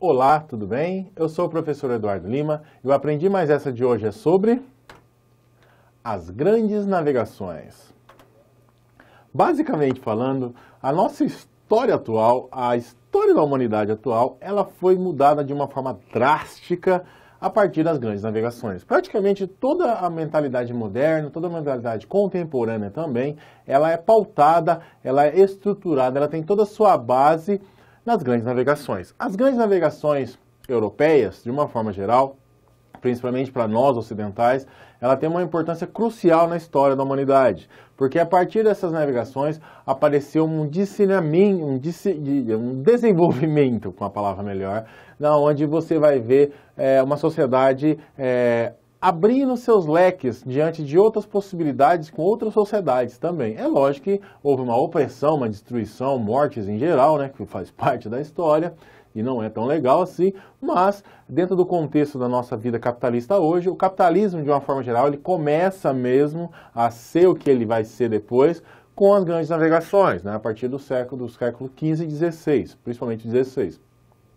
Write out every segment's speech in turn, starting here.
Olá, tudo bem? Eu sou o professor Eduardo Lima e o Aprendi Mais Essa de hoje é sobre as grandes navegações. Basicamente falando, a nossa história atual, a história da humanidade atual, ela foi mudada de uma forma drástica a partir das grandes navegações. Praticamente toda a mentalidade moderna, toda a mentalidade contemporânea também, ela é pautada, ela é estruturada, ela tem toda a sua base nas grandes navegações. As grandes navegações europeias, de uma forma geral, principalmente para nós ocidentais, ela tem uma importância crucial na história da humanidade, porque a partir dessas navegações apareceu um, um, um desenvolvimento, com a palavra melhor, na onde você vai ver é, uma sociedade é, abrindo seus leques diante de outras possibilidades com outras sociedades também. É lógico que houve uma opressão, uma destruição, mortes em geral, né, que faz parte da história e não é tão legal assim, mas dentro do contexto da nossa vida capitalista hoje, o capitalismo de uma forma geral, ele começa mesmo a ser o que ele vai ser depois com as grandes navegações, né, a partir do século do século 15 e 16, principalmente 16.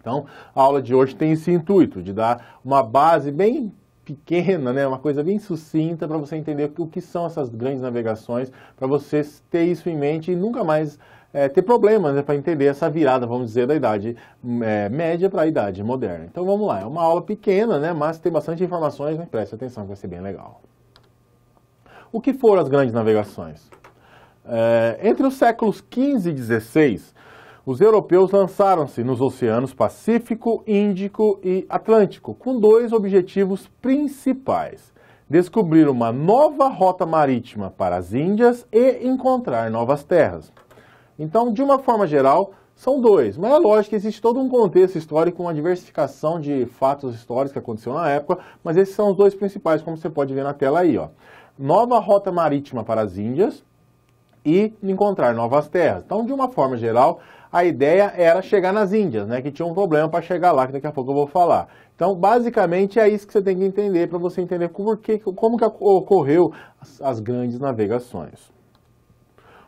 Então, a aula de hoje tem esse intuito de dar uma base bem pequena, né, uma coisa bem sucinta para você entender o que são essas grandes navegações, para você ter isso em mente e nunca mais é, ter problemas né, para entender essa virada, vamos dizer, da idade é, média para a idade moderna. Então vamos lá, é uma aula pequena, né, mas tem bastante informações, né, preste atenção que vai ser bem legal. O que foram as grandes navegações? É, entre os séculos 15 e 16 os europeus lançaram-se nos oceanos Pacífico, Índico e Atlântico, com dois objetivos principais: descobrir uma nova rota marítima para as Índias e encontrar novas terras. Então, de uma forma geral, são dois, mas é lógico que existe todo um contexto histórico, uma diversificação de fatos históricos que aconteceu na época, mas esses são os dois principais, como você pode ver na tela aí. Ó. Nova rota marítima para as Índias e encontrar novas terras. Então, de uma forma geral, a ideia era chegar nas Índias, né? Que tinha um problema para chegar lá, que daqui a pouco eu vou falar. Então, basicamente, é isso que você tem que entender para você entender por que, como que ocorreu as, as grandes navegações.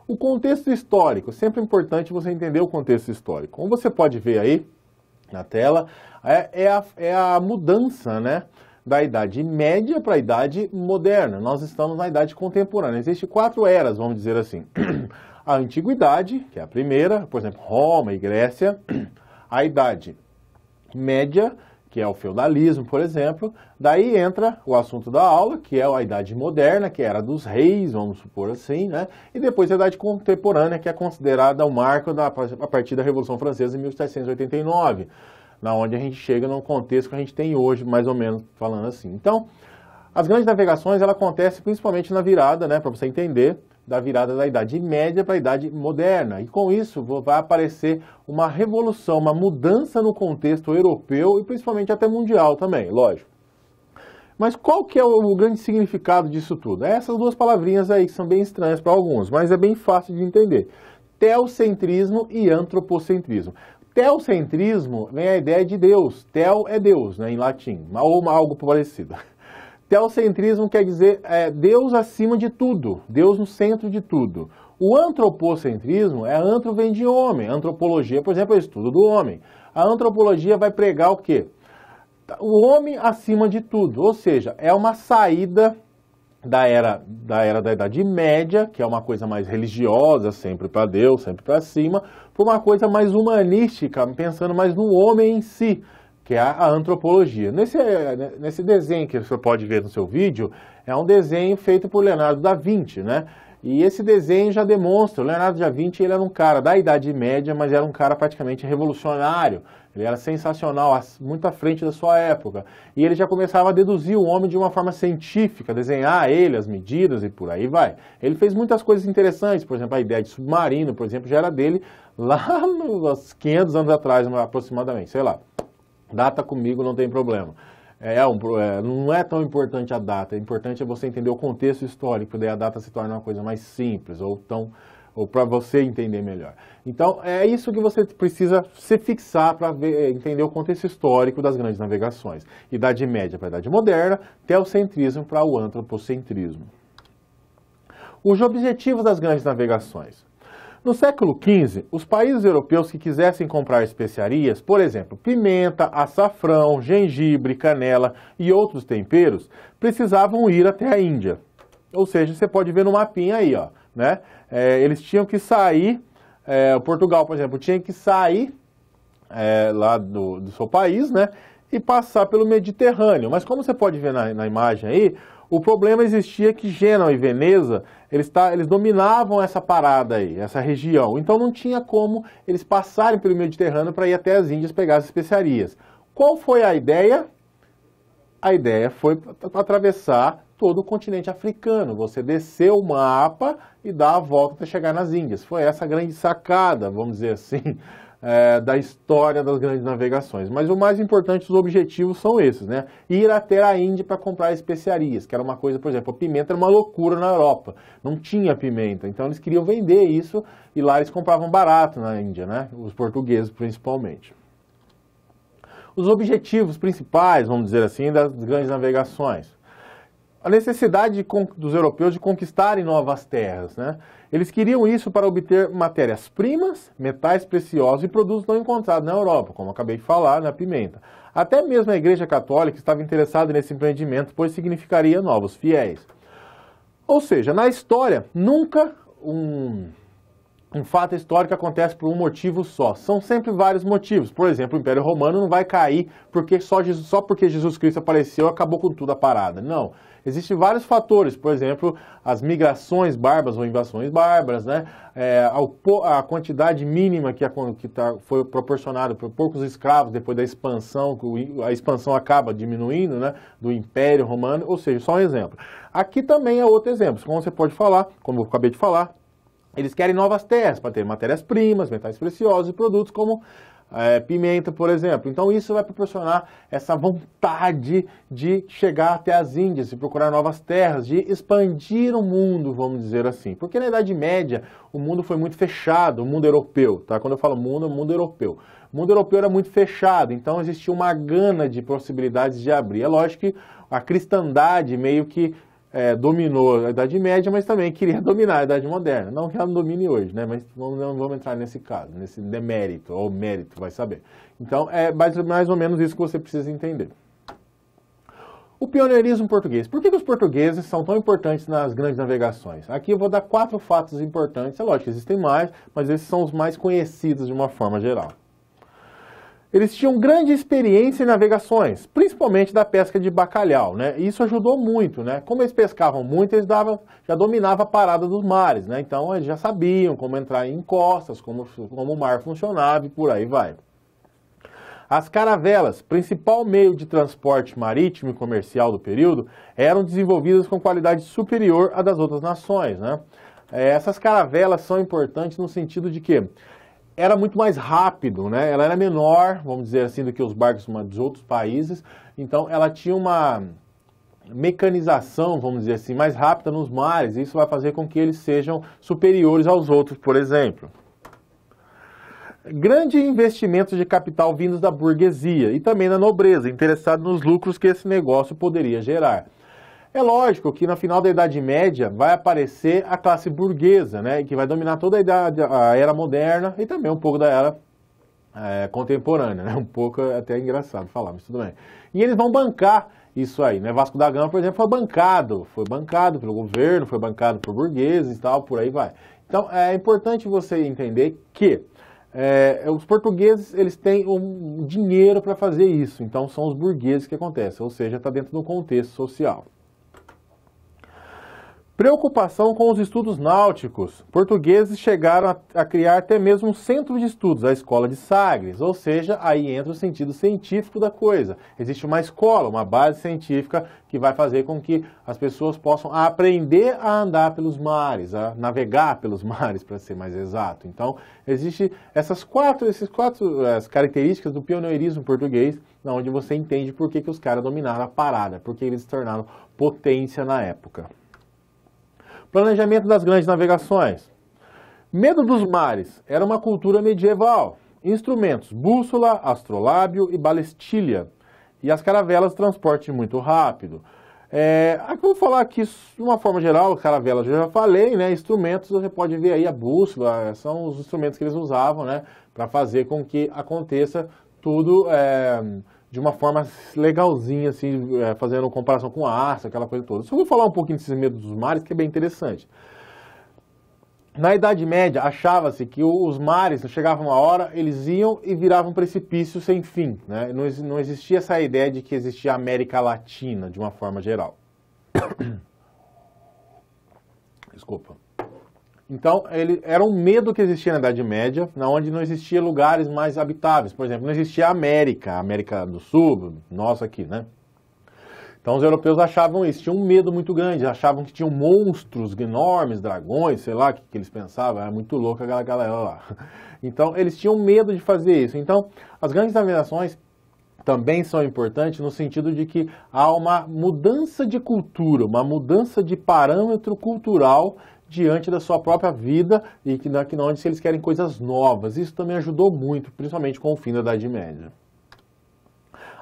O contexto histórico, sempre é importante você entender o contexto histórico. Como você pode ver aí na tela, é, é, a, é a mudança, né? da Idade Média para a Idade Moderna. Nós estamos na Idade Contemporânea. Existem quatro eras, vamos dizer assim. A antiguidade, que é a primeira, por exemplo, Roma e Grécia. A idade média, que é o feudalismo, por exemplo. Daí entra o assunto da aula, que é a idade moderna, que é era dos reis, vamos supor assim, né? E depois a idade contemporânea, que é considerada o marco da, a partir da Revolução Francesa em 1789, na onde a gente chega num contexto que a gente tem hoje, mais ou menos falando assim. Então, as grandes navegações ela acontece principalmente na virada, né, para você entender da virada da Idade Média para a Idade Moderna. E com isso vai aparecer uma revolução, uma mudança no contexto europeu e principalmente até mundial também, lógico. Mas qual que é o grande significado disso tudo? É essas duas palavrinhas aí que são bem estranhas para alguns, mas é bem fácil de entender. Teocentrismo e antropocentrismo. Teocentrismo vem a ideia de Deus. Tel é Deus, né, em latim, ou algo parecido. Teocentrismo quer dizer é, Deus acima de tudo, Deus no centro de tudo. O antropocentrismo é antro vem de homem. A antropologia, por exemplo, é o estudo do homem. A antropologia vai pregar o quê? O homem acima de tudo, ou seja, é uma saída da era da era da Idade Média, que é uma coisa mais religiosa, sempre para Deus, sempre para cima, para uma coisa mais humanística, pensando mais no homem em si, que é a antropologia. Nesse, nesse desenho que você pode ver no seu vídeo, é um desenho feito por Leonardo da Vinci, né? E esse desenho já demonstra, o Leonardo da Vinci ele era um cara da Idade Média, mas era um cara praticamente revolucionário. Ele era sensacional, muito à frente da sua época. E ele já começava a deduzir o homem de uma forma científica, desenhar ele, as medidas e por aí vai. Ele fez muitas coisas interessantes, por exemplo, a ideia de submarino, por exemplo, já era dele lá nos 500 anos atrás, aproximadamente, sei lá. Data comigo não tem problema. É, é um, é, não é tão importante a data, é importante é você entender o contexto histórico, daí a data se torna uma coisa mais simples ou ou para você entender melhor. Então, é isso que você precisa se fixar para é, entender o contexto histórico das grandes navegações. Idade Média para Idade Moderna, teocentrismo para o antropocentrismo. Os objetivos das grandes navegações. No século XV, os países europeus que quisessem comprar especiarias, por exemplo, pimenta, açafrão, gengibre, canela e outros temperos, precisavam ir até a Índia. Ou seja, você pode ver no mapinha aí, ó, né? É, eles tinham que sair, é, Portugal, por exemplo, tinha que sair é, lá do, do seu país, né? e passar pelo Mediterrâneo. Mas como você pode ver na, na imagem aí, o problema existia que Gênova e Veneza, eles, tá, eles dominavam essa parada aí, essa região. Então não tinha como eles passarem pelo Mediterrâneo para ir até as Índias pegar as especiarias. Qual foi a ideia? A ideia foi atravessar todo o continente africano. Você desceu o mapa e dá a volta para chegar nas Índias. Foi essa grande sacada, vamos dizer assim, é, da história das grandes navegações. Mas o mais importante, os objetivos são esses, né? Ir até a Índia para comprar especiarias, que era uma coisa, por exemplo, a pimenta era uma loucura na Europa, não tinha pimenta, então eles queriam vender isso e lá eles compravam barato na Índia, né? Os portugueses principalmente. Os objetivos principais, vamos dizer assim, das grandes navegações a necessidade de, dos europeus de conquistarem novas terras. Né? Eles queriam isso para obter matérias-primas, metais preciosos e produtos não encontrados na Europa, como acabei de falar, na pimenta. Até mesmo a Igreja Católica estava interessada nesse empreendimento, pois significaria novos fiéis. Ou seja, na história, nunca um um fato histórico acontece por um motivo só. São sempre vários motivos. Por exemplo, o Império Romano não vai cair porque só, Jesus, só porque Jesus Cristo apareceu acabou com tudo a parada. Não. Existem vários fatores. Por exemplo, as migrações bárbaras ou invasões bárbaras, né? É, a, a, quantidade mínima que, a, que tá, foi proporcionada por poucos escravos depois da expansão, a expansão acaba diminuindo, né? Do Império Romano. Ou seja, só um exemplo. Aqui também é outro exemplo. Como você pode falar, como eu acabei de falar, eles querem novas terras para ter matérias-primas, metais preciosos e produtos como é, pimenta, por exemplo. Então isso vai proporcionar essa vontade de chegar até as Índias e procurar novas terras, de expandir o mundo, vamos dizer assim. Porque na Idade Média o mundo foi muito fechado, o mundo europeu, tá? Quando eu falo mundo, é mundo europeu. O mundo europeu era muito fechado, então existia uma gana de possibilidades de abrir. É lógico que a cristandade meio que é, dominou a Idade Média, mas também queria dominar a Idade Moderna. Não que ela não domine hoje, né? Mas não, não vamos entrar nesse caso, nesse demérito ou mérito, vai saber. Então, é mais, mais ou menos isso que você precisa entender. O pioneirismo português. Por que, que, os portugueses são tão importantes nas grandes navegações? Aqui eu vou dar quatro fatos importantes. É lógico, existem mais, mas esses são os mais conhecidos de uma forma geral. Eles tinham grande experiência em navegações, principalmente da pesca de bacalhau, né? E isso ajudou muito, né? Como eles pescavam muito, eles davam, já dominavam a parada dos mares, né? Então eles já sabiam como entrar em encostas, como, como o mar funcionava e por aí vai. As caravelas, principal meio de transporte marítimo e comercial do período, eram desenvolvidas com qualidade superior à das outras nações, né? É, essas caravelas são importantes no sentido de que era muito mais rápido, né? Ela era menor, vamos dizer assim, do que os barcos dos outros países. Então, ela tinha uma mecanização, vamos dizer assim, mais rápida nos mares. Isso vai fazer com que eles sejam superiores aos outros, por exemplo. Grande investimento de capital vindos da burguesia e também da nobreza, interessado nos lucros que esse negócio poderia gerar. É lógico que na final da Idade Média vai aparecer a classe burguesa, né, que vai dominar toda a, idade, a era moderna e também um pouco da era é, contemporânea, né? um pouco é até engraçado falar, mas tudo bem. E eles vão bancar isso aí, né? Vasco da Gama, por exemplo, foi bancado, foi bancado pelo governo, foi bancado por burgueses e tal, por aí vai. Então é importante você entender que é, os portugueses eles têm um dinheiro para fazer isso, então são os burgueses que acontecem, ou seja, está dentro do contexto social. Preocupação com os estudos náuticos. Portugueses chegaram a, a, criar até mesmo um centro de estudos, a Escola de Sagres, ou seja, aí entra o sentido científico da coisa. Existe uma escola, uma base científica que vai fazer com que as pessoas possam aprender a andar pelos mares, a navegar pelos mares, para ser mais exato. Então, existem essas quatro, esses quatro as características do pioneirismo português, onde você entende por que, que os caras dominaram a parada, porque eles se tornaram potência na época. Planejamento das grandes navegações. Medo dos mares era uma cultura medieval. Instrumentos: bússola, astrolábio e balestilha. E as caravelas, transporte muito rápido. É, ah, vou falar aqui de uma forma geral, caravelas eu já falei, né? Instrumentos, você pode ver aí a bússola, são os instrumentos que eles usavam, né? Para fazer com que aconteça tudo. É, de uma forma legalzinha, assim, é, fazendo comparação com a Ásia, aquela coisa toda. Só vou falar um pouquinho desses medos dos mares, que é bem interessante. Na Idade Média, achava-se que os mares, chegava uma hora, eles iam e viravam precipício sem fim. Né? Não, não existia essa ideia de que existia a América Latina, de uma forma geral. Desculpa. Então, ele, era um medo que existia na Idade Média, na onde não existia lugares mais habitáveis. Por exemplo, não existia a América, a América do Sul, nossa aqui, né? Então, os europeus achavam isso, tinham um medo muito grande, achavam que tinham monstros enormes, dragões, sei lá o que, que, eles pensavam, era muito louca aquela galera lá. Então, eles tinham medo de fazer isso. Então, as grandes navegações também são importantes no sentido de que há uma mudança de cultura, uma mudança de parâmetro cultural diante da sua própria vida e que na onde eles querem coisas novas. Isso também ajudou muito, principalmente com o fim da Idade Média.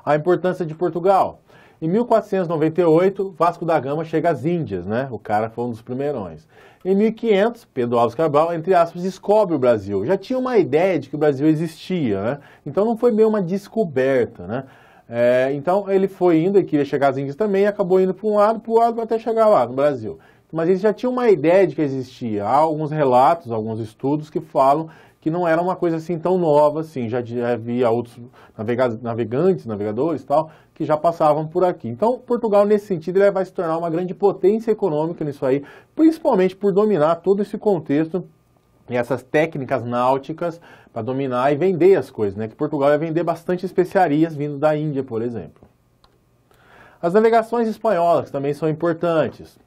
A importância de Portugal. Em 1498, Vasco da Gama chega às Índias, né? O cara foi um dos primeirões. Em 1500, Pedro Alves Cabral, entre aspas, descobre o Brasil. Já tinha uma ideia de que o Brasil existia, né? Então não foi bem uma descoberta, né? É, então ele foi indo e queria chegar às Índias também, e acabou indo para um lado, para o outro, até chegar lá no Brasil mas eles já tinham uma ideia de que existia. Há alguns relatos, alguns estudos que falam que não era uma coisa assim tão nova assim, já havia outros navegantes, navegadores tal, que já passavam por aqui. Então, Portugal, nesse sentido, ele vai se tornar uma grande potência econômica nisso aí, principalmente por dominar todo esse contexto e essas técnicas náuticas para dominar e vender as coisas, né? Que Portugal ia vender bastante especiarias vindo da Índia, por exemplo. As navegações espanholas também são importantes.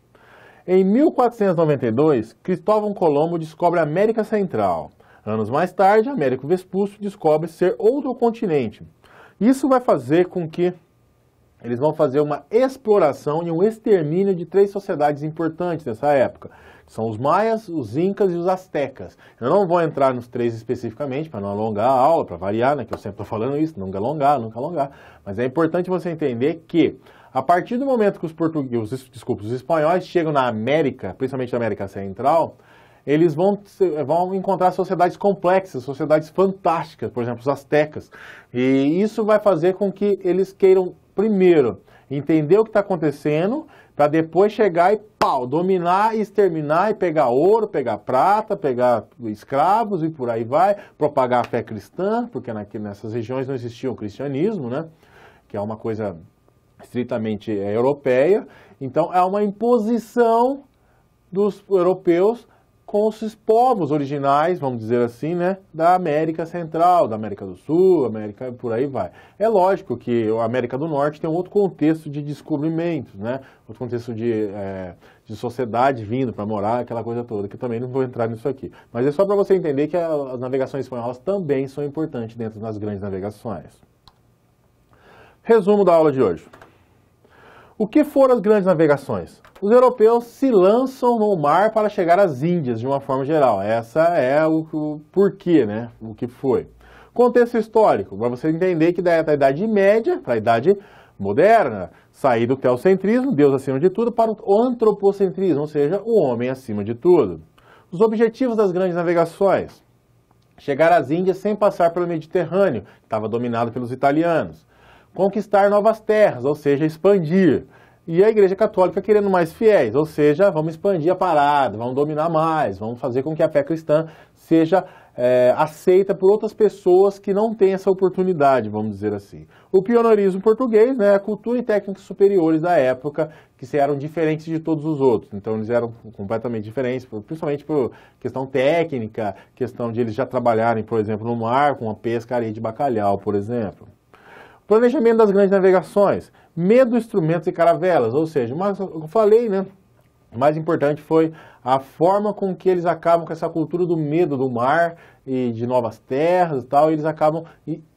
Em 1492, Cristóvão Colombo descobre a América Central. Anos mais tarde, Américo Vespúcio descobre ser outro continente. Isso vai fazer com que eles vão fazer uma exploração e um extermínio de três sociedades importantes nessa época, são os maias, os incas e os astecas. Eu não vou entrar nos três especificamente, para não alongar a aula, para variar, né, que eu sempre estou falando isso, nunca alongar, nunca alongar. Mas é importante você entender que, a partir do momento que os portugueses, desculpa, os espanhóis chegam na América, principalmente na América Central, eles vão, vão encontrar sociedades complexas, sociedades fantásticas, por exemplo, os astecas. E isso vai fazer com que eles queiram, primeiro, entender o que está acontecendo para depois chegar e pau, dominar e exterminar e pegar ouro, pegar prata, pegar escravos e por aí vai, propagar a fé cristã, porque naqui, nessas regiões não existia o cristianismo, né? Que é uma coisa estritamente é, europeia. Então é uma imposição dos europeus com os povos originais, vamos dizer assim, né, da América Central, da América do Sul, América por aí vai. É lógico que a América do Norte tem um outro contexto de descobrimento, né, outro contexto de, é, de sociedade vindo para morar, aquela coisa toda, que também não vou entrar nisso aqui. Mas é só para você entender que as navegações espanholas também são importantes dentro das grandes navegações. Resumo da aula de hoje. O que foram as grandes navegações? Os europeus se lançam no mar para chegar às Índias, de uma forma geral. Essa é o, o porquê, né? O que foi. Contexto histórico, para você entender que da, Idade Média para a Idade Moderna, sair do teocentrismo, Deus acima de tudo, para o antropocentrismo, ou seja, o homem acima de tudo. Os objetivos das grandes navegações: chegar às Índias sem passar pelo Mediterrâneo, que estava dominado pelos italianos conquistar novas terras, ou seja, expandir. E a Igreja Católica querendo mais fiéis, ou seja, vamos expandir a parada, vamos dominar mais, vamos fazer com que a fé cristã seja é, aceita por outras pessoas que não têm essa oportunidade, vamos dizer assim. O pioneirismo português, né, a cultura e técnicas superiores da época, que eram diferentes de todos os outros. Então, eles eram completamente diferentes, principalmente por questão técnica, questão de eles já trabalharem, por exemplo, no mar com a pescaria de bacalhau, por exemplo. Planejamento das grandes navegações, medo instrumentos e caravelas, ou seja, mas eu falei, né? O mais importante foi a forma com que eles acabam com essa cultura do medo do mar e de novas terras e tal, e eles acabam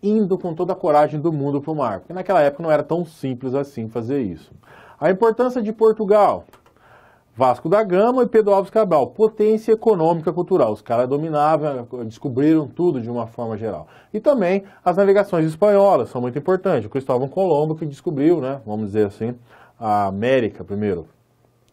indo com toda a coragem do mundo para o mar, porque naquela época não era tão simples assim fazer isso. A importância de Portugal, Vasco da Gama e Pedro Alves Cabral, potência econômica cultural. Os caras dominavam, descobriram tudo de uma forma geral. E também as navegações espanholas são muito importantes. O Cristóvão Colombo que descobriu, né, vamos dizer assim, a América primeiro.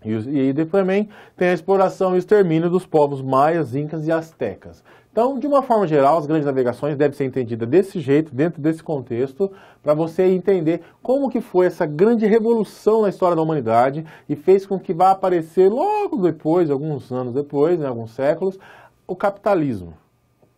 E, e também tem a exploração e extermínio dos povos maias, incas e astecas. Então, de uma forma geral, as grandes navegações devem ser entendidas desse jeito, dentro desse contexto, para você entender como que foi essa grande revolução na história da humanidade e fez com que vá aparecer logo depois, alguns anos depois, em né, alguns séculos, o capitalismo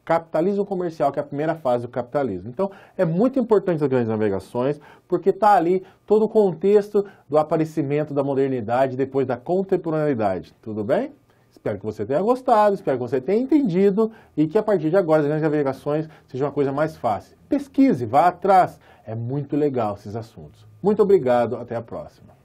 capitalismo comercial, que é a primeira fase do capitalismo. Então, é muito importante as grandes navegações, porque está ali todo o contexto do aparecimento da modernidade depois da contemporaneidade. Tudo bem? Espero que você tenha gostado, espero que você tenha entendido e que a partir de agora as grandes navegações sejam uma coisa mais fácil. Pesquise, vá atrás, é muito legal esses assuntos. Muito obrigado, até a próxima.